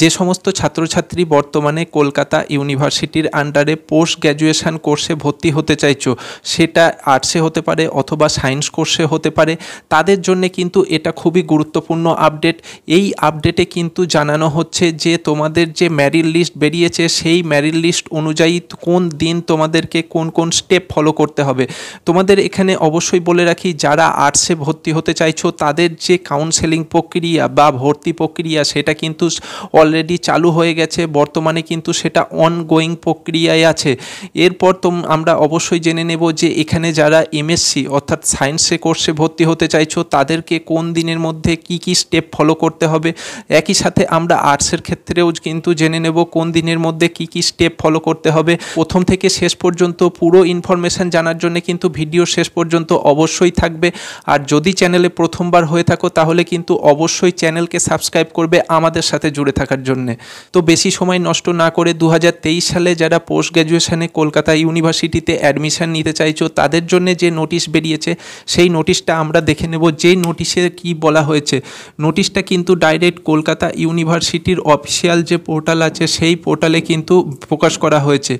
যে সমস্ত ছাত্রছাত্রী বর্তমানে কলকাতা ইউনিভার্সিটির আন্ডারে পোস্ট গ্র্যাজুয়েশান কোর্সে ভর্তি হতে চাইছো সেটা আর্টসে হতে পারে অথবা সায়েন্স কোর্সে হতে পারে তাদের জন্য কিন্তু এটা খুবই গুরুত্বপূর্ণ আপডেট এই আপডেটে কিন্তু জানানো হচ্ছে যে তোমাদের যে ম্যারিট লিস্ট বেরিয়েছে সেই ম্যারিট লিস্ট অনুযায়ী কোন দিন তোমাদেরকে কোন কোন স্টেপ ফলো করতে হবে তোমাদের এখানে অবশ্যই বলে রাখি যারা আর্টসে ভর্তি হতে চাইছো তাদের যে কাউন্সেলিং প্রক্রিয়া বা ভর্তি প্রক্রিয়া সেটা কিন্তু অলরেডি চালু হয়ে গেছে বর্তমানে কিন্তু সেটা অনগোয়িং প্রক্রিয়ায় আছে এরপর তো আমরা অবশ্যই জেনে নেব যে এখানে যারা এমএসসি অর্থাৎ সায়েন্সে কোর্সে ভর্তি হতে চাইছো তাদেরকে কোন দিনের মধ্যে কি কি স্টেপ ফলো করতে হবে একই সাথে আমরা আর্টসের ক্ষেত্রেও কিন্তু জেনে নেব কোন দিনের মধ্যে কি কি স্টেপ ফলো করতে হবে প্রথম থেকে শেষ পর্যন্ত পুরো ইনফরমেশান জানার জন্য কিন্তু ভিডিও শেষ পর্যন্ত অবশ্যই থাকবে আর যদি চ্যানেলে প্রথমবার হয়ে থাকো তাহলে কিন্তু অবশ্যই চ্যানেলকে সাবস্ক্রাইব করবে আমাদের সাথে জুড়ে থাকবে রাখার জন্যে তো বেশি সময় নষ্ট না করে দু সালে যারা পোস্ট গ্র্যাজুয়েশানে কলকাতা ইউনিভার্সিটিতে অ্যাডমিশান নিতে চাইছো তাদের জন্য যে নোটিশ বেরিয়েছে সেই নোটিশটা আমরা দেখে নেব যে নোটিশে কি বলা হয়েছে নোটিশটা কিন্তু ডাইরেক্ট কলকাতা ইউনিভার্সিটির অফিসিয়াল যে পোর্টাল আছে সেই পোর্টালে কিন্তু প্রকাশ করা হয়েছে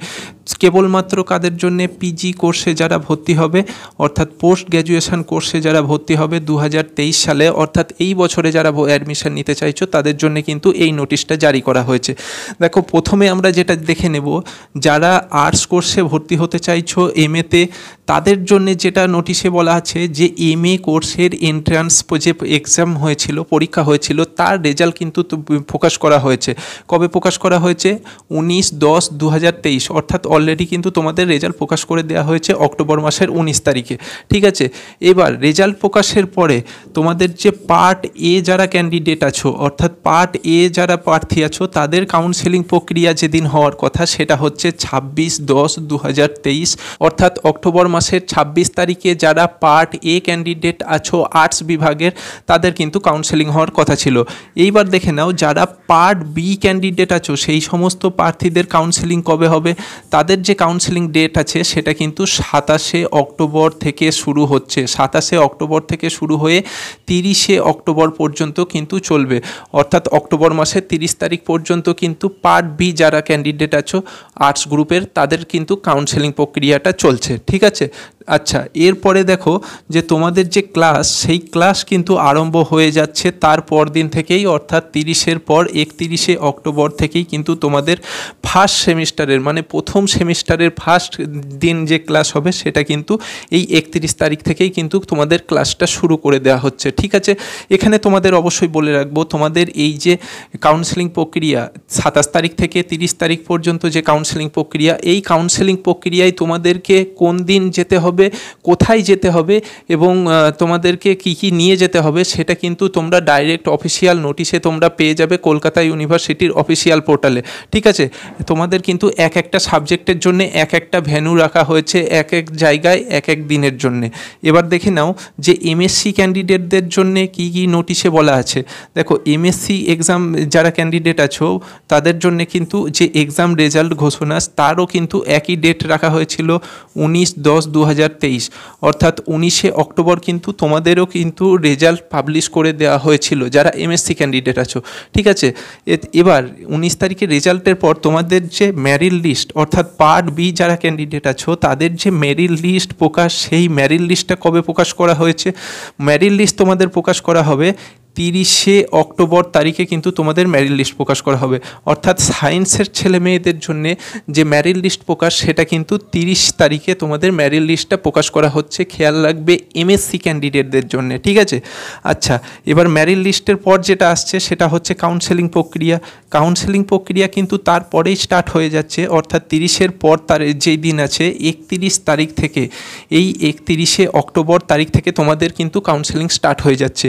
কেবলমাত্র কাদের জন্য পিজি কোর্সে যারা ভর্তি হবে অর্থাৎ পোস্ট গ্র্যাজুয়েশান কোর্সে যারা ভর্তি হবে দু সালে অর্থাৎ এই বছরে যারা অ্যাডমিশান নিতে চাইছো তাদের জন্য কিন্তু এই নোটিশ নোটিশটা জারি করা হয়েছে দেখো প্রথমে আমরা যেটা দেখে নেব যারা আর্টস কোর্সে ভর্তি হতে চাইছো এম এতে তাদের জন্য যেটা নোটিশে বলা আছে যে এম এ কোর্সের এন্ট্রান্স যে এক্সাম হয়েছিল পরীক্ষা হয়েছিল তার রেজাল্ট কিন্তু প্রকাশ করা হয়েছে কবে প্রকাশ করা হয়েছে উনিশ দশ দু অর্থাৎ অলরেডি কিন্তু তোমাদের রেজাল্ট প্রকাশ করে দেওয়া হয়েছে অক্টোবর মাসের উনিশ তারিখে ঠিক আছে এবার রেজাল্ট প্রকাশের পরে তোমাদের যে পার্ট এ যারা ক্যান্ডিডেট আছো অর্থাৎ পার্ট এ যারা প্রার্থী আছো তাদের কাউন্সেলিং প্রক্রিয়া যেদিন হওয়ার কথা সেটা হচ্ছে ছাব্বিশ দশ দু অর্থাৎ অক্টোবর মাসের ২৬ তারিখে যারা পার্ট এ ক্যান্ডিডেট আছো আর্টস বিভাগের তাদের কিন্তু কাউন্সেলিং হওয়ার কথা ছিল এইবার দেখে নাও যারা পার্ট বি ক্যান্ডিডেট আছো সেই সমস্ত প্রার্থীদের কাউন্সেলিং কবে হবে তাদের যে কাউন্সেলিং ডেট আছে সেটা কিন্তু সাতাশে অক্টোবর থেকে শুরু হচ্ছে সাতাশে অক্টোবর থেকে শুরু হয়ে তিরিশে অক্টোবর পর্যন্ত কিন্তু চলবে অর্থাৎ অক্টোবর মাসের তিরিশ তারিখ পর্যন্ত কিন্তু পার্ট বি যারা ক্যান্ডিডেট আছো আর্টস গ্রুপের তাদের কিন্তু কাউন্সেলিং প্রক্রিয়াটা চলছে ঠিক আছে আচ্ছা এরপরে দেখো যে তোমাদের যে ক্লাস সেই ক্লাস কিন্তু আরম্ভ হয়ে যাচ্ছে তার পরদিন দিন থেকেই অর্থাৎ তিরিশের পর একতিরিশে অক্টোবর থেকেই কিন্তু তোমাদের ফার্স্ট সেমিস্টারের মানে প্রথম সেমিস্টারের ফার্স্ট দিন যে ক্লাস হবে সেটা কিন্তু এই একত্রিশ তারিখ থেকেই কিন্তু তোমাদের ক্লাসটা শুরু করে দেওয়া হচ্ছে ঠিক আছে এখানে তোমাদের অবশ্যই বলে রাখবো তোমাদের এই যে কাউন্সেলিং প্রক্রিয়া সাতাশ তারিখ থেকে তিরিশ তারিখ পর্যন্ত যে কাউন্সেলিং প্রক্রিয়া এই কাউন্সেলিং প্রক্রিয়ায় তোমাদেরকে কোন দিন যেতে হবে হবে কোথায় যেতে হবে এবং তোমাদেরকে কি কি নিয়ে যেতে হবে সেটা কিন্তু তোমরা ডাইরেক্ট অফিসিয়াল নোটিশে তোমরা পেয়ে যাবে কলকাতা ইউনিভার্সিটির অফিসিয়াল পোর্টালে ঠিক আছে তোমাদের কিন্তু এক একটা সাবজেক্টের জন্য এক একটা ভ্যানু রাখা হয়েছে এক এক জায়গায় এক এক দিনের জন্য এবার দেখে নাও যে এমএসসি ক্যান্ডিডেটদের জন্য কি কি নোটিশে বলা আছে দেখো এমএসসি এক্সাম যারা ক্যান্ডিডেট আছো তাদের জন্য কিন্তু যে এক্সাম রেজাল্ট ঘোষণা তারও কিন্তু একই ডেট রাখা হয়েছিল উনিশ দশ দু হাজার অর্থাৎ উনিশে অক্টোবর কিন্তু তোমাদেরও কিন্তু রেজাল্ট পাবলিশ করে দেওয়া হয়েছিল যারা এমএসসি ক্যান্ডিডেট আছো ঠিক আছে এবার উনিশ তারিখে রেজাল্টের পর তোমাদের যে ম্যারিল লিস্ট অর্থাৎ পার্ট বি যারা ক্যান্ডিডেট আছো তাদের যে মেরিল লিস্ট প্রকাশ সেই মেরিল লিস্টটা কবে প্রকাশ করা হয়েছে ম্যারিল লিস্ট তোমাদের প্রকাশ করা হবে তিরিশে অক্টোবর তারিখে কিন্তু তোমাদের ম্যারিট লিস্ট প্রকাশ করা হবে অর্থাৎ সায়েন্সের ছেলে মেয়েদের জন্যে যে ম্যারিট লিস্ট প্রকাশ সেটা কিন্তু তিরিশ তারিখে তোমাদের ম্যারিট লিস্টটা প্রকাশ করা হচ্ছে খেয়াল রাখবে এমএসসি ক্যান্ডিডেটদের জন্য ঠিক আছে আচ্ছা এবার ম্যারিট লিস্টের পর যেটা আসছে সেটা হচ্ছে কাউন্সেলিং প্রক্রিয়া কাউন্সেলিং প্রক্রিয়া কিন্তু তারপরেই স্টার্ট হয়ে যাচ্ছে অর্থাৎ তিরিশের পর তার যেই দিন আছে একত্রিশ তারিখ থেকে এই একত্রিশে অক্টোবর তারিখ থেকে তোমাদের কিন্তু কাউন্সেলিং স্টার্ট হয়ে যাচ্ছে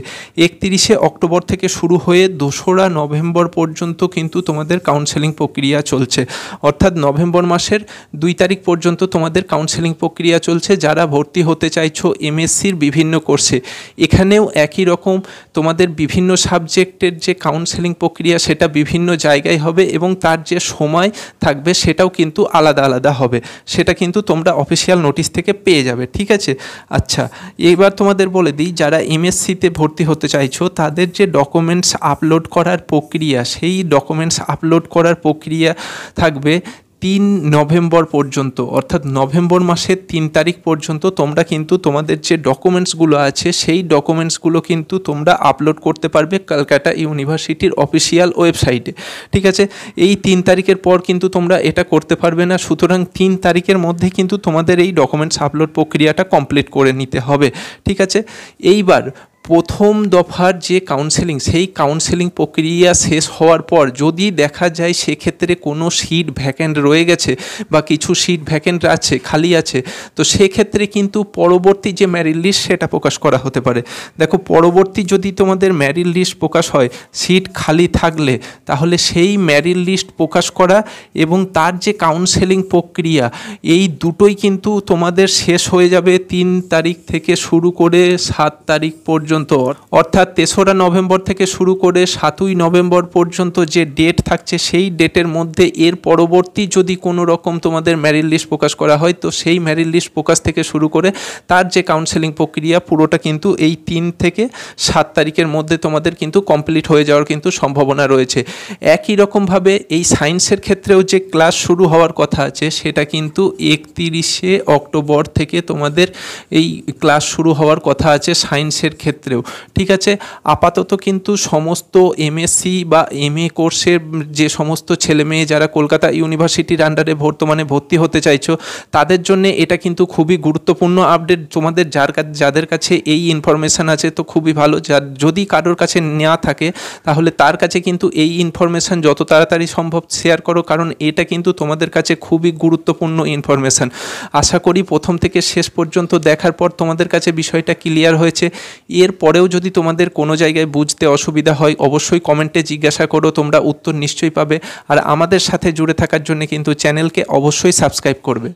একত্রিশে অক্টোবর থেকে শুরু হয়ে দোসরা নভেম্বর পর্যন্ত কিন্তু তোমাদের কাউন্সেলিং প্রক্রিয়া চলছে অর্থাৎ নভেম্বর মাসের দুই তারিখ পর্যন্ত তোমাদের কাউন্সেলিং প্রক্রিয়া চলছে যারা ভর্তি হতে চাইছো এমএসসির বিভিন্ন কোর্সে এখানেও একই রকম তোমাদের বিভিন্ন সাবজেক্টের যে কাউন্সেলিং প্রক্রিয়া সেটা বিভিন্ন জায়গায় হবে এবং তার যে সময় থাকবে সেটাও কিন্তু আলাদা আলাদা হবে সেটা কিন্তু তোমরা অফিসিয়াল নোটিশ থেকে পেয়ে যাবে ঠিক আছে আচ্ছা এবার তোমাদের বলে দিই যারা এমএসসিতে ভর্তি হতে চাইছো তা তাদের যে ডকুমেন্টস আপলোড করার প্রক্রিয়া সেই ডকুমেন্টস আপলোড করার প্রক্রিয়া থাকবে তিন নভেম্বর পর্যন্ত অর্থাৎ নভেম্বর মাসের তিন তারিখ পর্যন্ত তোমরা কিন্তু তোমাদের যে ডকুমেন্টসগুলো আছে সেই ডকুমেন্টসগুলো কিন্তু তোমরা আপলোড করতে পারবে কলকাতা ইউনিভার্সিটির অফিসিয়াল ওয়েবসাইটে ঠিক আছে এই তিন তারিখের পর কিন্তু তোমরা এটা করতে পারবে না সুতরাং তিন তারিখের মধ্যে কিন্তু তোমাদের এই ডকুমেন্টস আপলোড প্রক্রিয়াটা কমপ্লিট করে নিতে হবে ঠিক আছে এইবার প্রথম দফার যে কাউন্সেলিং সেই কাউন্সেলিং প্রক্রিয়া শেষ হওয়ার পর যদি দেখা যায় সেক্ষেত্রে কোনো সিট ভ্যাকেন্ট রয়ে গেছে বা কিছু সিট ভ্যাকেন্ট আছে খালি আছে তো সেক্ষেত্রে কিন্তু পরবর্তী যে ম্যারিট লিস্ট সেটা প্রকাশ করা হতে পারে দেখো পরবর্তী যদি তোমাদের ম্যারিট লিস্ট প্রকাশ হয় সিট খালি থাকলে তাহলে সেই ম্যারিট লিস্ট প্রকাশ করা এবং তার যে কাউন্সেলিং প্রক্রিয়া এই দুটোই কিন্তু তোমাদের শেষ হয়ে যাবে তিন তারিখ থেকে শুরু করে সাত তারিখ পর্যন্ত পর্যন্ত অর্থাৎ তেসরা নভেম্বর থেকে শুরু করে সাতই নভেম্বর পর্যন্ত যে ডেট থাকছে সেই ডেটের মধ্যে এর পরবর্তী যদি কোনো রকম তোমাদের ম্যারিট লিস্ট প্রকাশ করা হয় তো সেই ম্যারিট লিস্ট প্রকাশ থেকে শুরু করে তার যে কাউন্সেলিং প্রক্রিয়া পুরোটা কিন্তু এই তিন থেকে সাত তারিখের মধ্যে তোমাদের কিন্তু কমপ্লিট হয়ে যাওয়ার কিন্তু সম্ভাবনা রয়েছে একই রকমভাবে এই সায়েন্সের ক্ষেত্রেও যে ক্লাস শুরু হওয়ার কথা আছে সেটা কিন্তু একতিরিশে অক্টোবর থেকে তোমাদের এই ক্লাস শুরু হওয়ার কথা আছে সায়েন্সের ক্ষেত্রে ক্ষেত্রেও ঠিক আছে আপাতত কিন্তু সমস্ত এমএসসি বা এম এ কোর্সের যে সমস্ত ছেলেমেয়ে যারা কলকাতা ইউনিভার্সিটির আন্ডারে বর্তমানে ভর্তি হতে চাইছো তাদের জন্য এটা কিন্তু খুবই গুরুত্বপূর্ণ আপডেট তোমাদের যার যাদের কাছে এই ইনফরমেশান আছে তো খুবই ভালো যার যদি কারোর কাছে না থাকে তাহলে তার কাছে কিন্তু এই ইনফরমেশান যত তাড়াতাড়ি সম্ভব শেয়ার করো কারণ এটা কিন্তু তোমাদের কাছে খুবই গুরুত্বপূর্ণ ইনফরমেশান আশা করি প্রথম থেকে শেষ পর্যন্ত দেখার পর তোমাদের কাছে বিষয়টা ক্লিয়ার হয়েছে এর এর পরেও যদি তোমাদের কোনো জায়গায় বুঝতে অসুবিধা হয় অবশ্যই কমেন্টে জিজ্ঞাসা করো তোমরা উত্তর নিশ্চয়ই পাবে আর আমাদের সাথে জুড়ে থাকার জন্য কিন্তু চ্যানেলকে অবশ্যই সাবস্ক্রাইব করবে